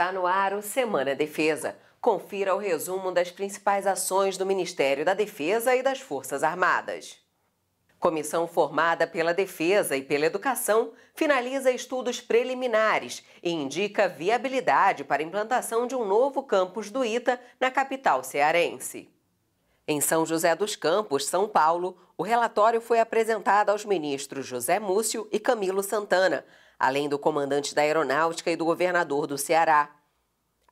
Está no ar o Semana Defesa. Confira o resumo das principais ações do Ministério da Defesa e das Forças Armadas. Comissão formada pela Defesa e pela Educação finaliza estudos preliminares e indica viabilidade para a implantação de um novo campus do ITA na capital cearense. Em São José dos Campos, São Paulo, o relatório foi apresentado aos ministros José Múcio e Camilo Santana, além do comandante da Aeronáutica e do governador do Ceará.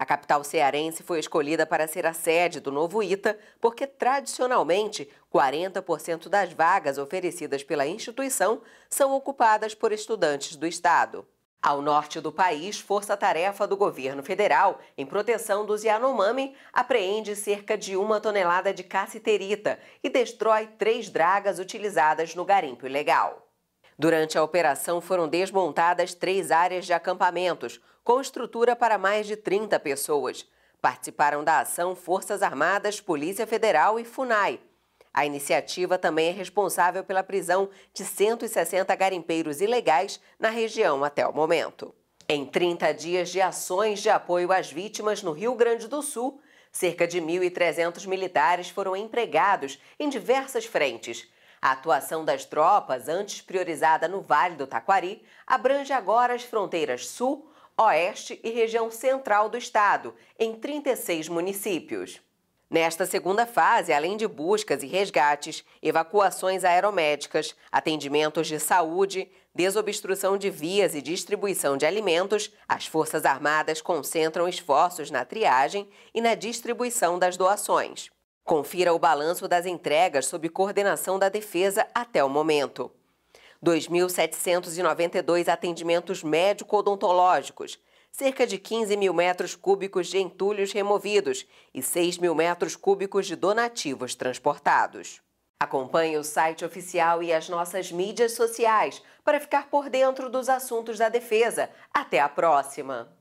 A capital cearense foi escolhida para ser a sede do novo ITA porque, tradicionalmente, 40% das vagas oferecidas pela instituição são ocupadas por estudantes do Estado. Ao norte do país, força-tarefa do governo federal em proteção dos Yanomami apreende cerca de uma tonelada de cassiterita e destrói três dragas utilizadas no garimpo ilegal. Durante a operação foram desmontadas três áreas de acampamentos, com estrutura para mais de 30 pessoas. Participaram da ação Forças Armadas, Polícia Federal e FUNAI. A iniciativa também é responsável pela prisão de 160 garimpeiros ilegais na região até o momento. Em 30 dias de ações de apoio às vítimas no Rio Grande do Sul, cerca de 1.300 militares foram empregados em diversas frentes a atuação das tropas, antes priorizada no Vale do Taquari, abrange agora as fronteiras sul, oeste e região central do estado, em 36 municípios. Nesta segunda fase, além de buscas e resgates, evacuações aeromédicas, atendimentos de saúde, desobstrução de vias e distribuição de alimentos, as Forças Armadas concentram esforços na triagem e na distribuição das doações. Confira o balanço das entregas sob coordenação da Defesa até o momento. 2.792 atendimentos médico-odontológicos, cerca de 15 mil metros cúbicos de entulhos removidos e 6 mil metros cúbicos de donativos transportados. Acompanhe o site oficial e as nossas mídias sociais para ficar por dentro dos assuntos da defesa. Até a próxima!